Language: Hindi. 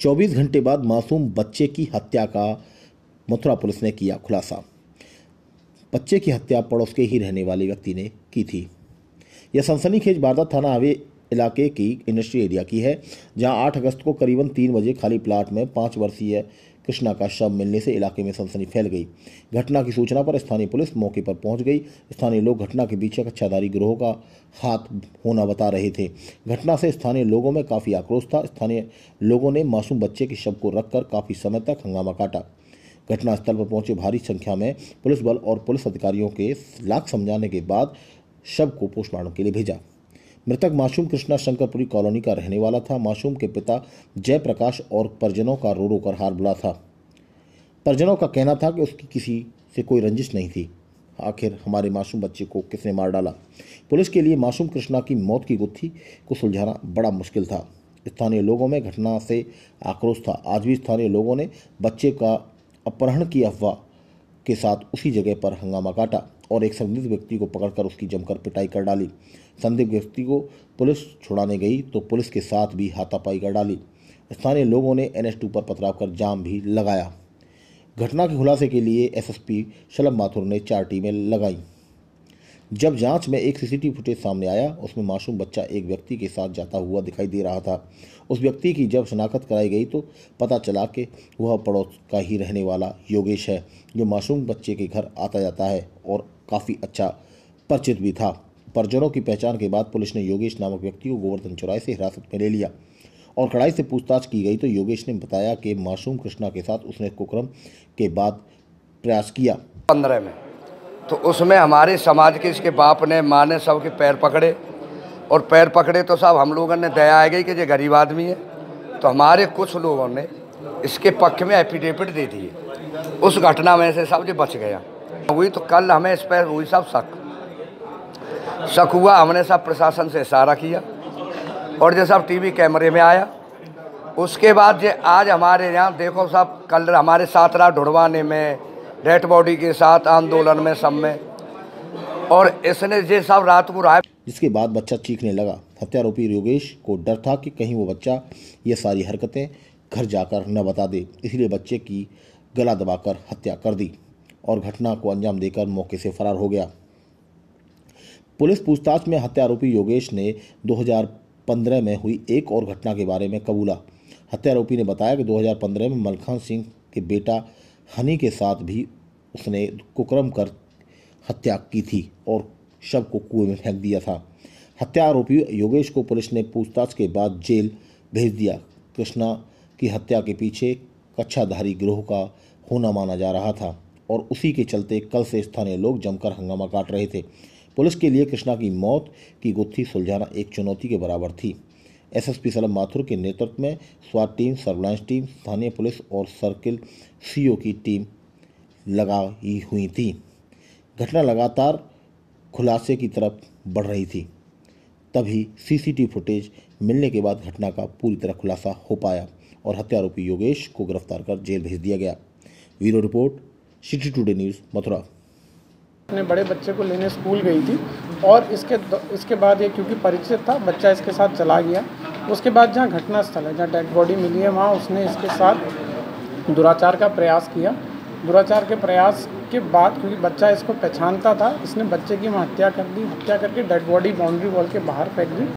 24 घंटे बाद मासूम बच्चे की हत्या का मथुरा पुलिस ने किया खुलासा बच्चे की हत्या पड़ोस के ही रहने वाले व्यक्ति ने की थी यह सनसनीखेज बारदा थाना हवे इलाके की इंडस्ट्री एरिया की है जहां 8 अगस्त को करीबन तीन बजे खाली प्लाट में पाँच वर्षीय कृष्णा का शव मिलने से इलाके में सनसनी फैल गई घटना की सूचना पर स्थानीय पुलिस मौके पर पहुंच गई स्थानीय लोग घटना के पीछे कक्षाधारी गिरोह का हाथ होना बता रहे थे घटना से स्थानीय लोगों में काफ़ी आक्रोश था स्थानीय लोगों ने मासूम बच्चे के शव को रखकर काफ़ी समय तक हंगामा काटा घटनास्थल पर पहुंचे भारी संख्या में पुलिस बल और पुलिस अधिकारियों के लाख समझाने के बाद शव को पोस्टमार्टम के लिए भेजा मृतक मासूम कृष्णा शंकरपुरी कॉलोनी का रहने वाला था मासूम के पिता जयप्रकाश और परिजनों का रो रो कर हार बुला था परिजनों का कहना था कि उसकी किसी से कोई रंजिश नहीं थी आखिर हमारे मासूम बच्चे को किसने मार डाला पुलिस के लिए मासूम कृष्णा की मौत की गुत्थी को सुलझाना बड़ा मुश्किल था स्थानीय लोगों में घटना से आक्रोश था आज भी स्थानीय लोगों ने बच्चे का अपहरण की अफवाह के साथ उसी जगह पर हंगामा काटा और एक संदिग्ध व्यक्ति को पकड़कर उसकी जमकर पिटाई कर डाली संदिग्ध व्यक्ति को पुलिस छुड़ाने गई तो पुलिस के साथ भी हाथापाई कर डाली स्थानीय लोगों ने एन पर पथराव कर जाम भी लगाया घटना के खुलासे के लिए एसएसपी शलभ माथुर ने चार टीमें लगाईं जब जांच में एक सीसीटीवी फुटेज सामने आया उसमें मासूम बच्चा एक व्यक्ति के साथ जाता हुआ दिखाई दे रहा था उस व्यक्ति की जब शनाख्त कराई गई तो पता चला कि वह पड़ोस का ही रहने वाला योगेश है जो मासूम बच्चे के घर आता जाता है और काफ़ी अच्छा परिचित भी था परिजनों की पहचान के बाद पुलिस ने योगेश नामक व्यक्ति को गोवर्धन चौराहे से हिरासत में ले लिया और कड़ाई से पूछताछ की गई तो योगेश ने बताया कि मासूम कृष्णा के साथ उसने कुकरम के बाद प्रयास किया पंद्रह में तो उसमें हमारे समाज के इसके बाप ने माँ ने सब के पैर पकड़े और पैर पकड़े तो साहब हम लोगों ने दया आ गई कि ये गरीब आदमी है तो हमारे कुछ लोगों ने इसके पक्ष में एफिडेविट दे दिए उस घटना में से साहब जो बच गया हुई तो कल हमें इस पर हुई साहब शक शक हुआ हमने साहब प्रशासन से इशारा किया और जो साहब टी कैमरे में आया उसके बाद जो आज हमारे यहाँ देखो साहब कल हमारे साथ ढुड़वाने में डेड बॉडी के साथ आंदोलन में सब में और इसने ये सब रात को रहा इसके बाद बच्चा चीखने लगा हत्यारोपी योगेश को डर था कि कहीं वो बच्चा ये सारी हरकतें घर जाकर न बता दे इसलिए बच्चे की गला दबाकर हत्या कर दी और घटना को अंजाम देकर मौके से फरार हो गया पुलिस पूछताछ में हत्यारोपी योगेश ने 2015 में हुई एक और घटना के बारे में कबूला हत्यारोपी ने बताया कि 2015 में मलखान सिंह के बेटा हनी के साथ भी उसने कुकरम कर हत्या की थी और शव को कुएं में फेंक दिया था हत्या आरोपी योगेश को पुलिस ने पूछताछ के बाद जेल भेज दिया कृष्णा की हत्या के पीछे कच्छाधारी गिरोह का होना माना जा रहा था और उसी के चलते कल से स्थानीय लोग जमकर हंगामा काट रहे थे पुलिस के लिए कृष्णा की मौत की गुत्थी सुलझाना एक चुनौती के बराबर थी एसएसपी सलम माथुर के नेतृत्व में स्वाद टीम सर्विलांस टीम स्थानीय पुलिस और सर्किल सीओ की टीम लगाई हुई थी घटना लगातार खुलासे की तरफ बढ़ रही थी तभी सीसीटीवी फुटेज मिलने के बाद घटना का पूरी तरह खुलासा हो पाया और हत्यारोपी योगेश को गिरफ्तार कर जेल भेज दिया गया वीरो report city today news Mathura अपने बड़े बच्चे को लेने स्कूल गई थी और इसके इसके बाद ये क्योंकि परिचित था बच्चा इसके साथ चला गया उसके बाद जहाँ घटनास्थल है जहाँ डेड बॉडी मिली है वहाँ उसने इसके साथ दुराचार का प्रयास किया दुराचार के प्रयास के बाद क्योंकि बच्चा इसको पहचानता था इसने बच्चे की हत्या कर दी हत्या करके डेड बॉडी बाउंड्री वॉल के बाहर फेंक दी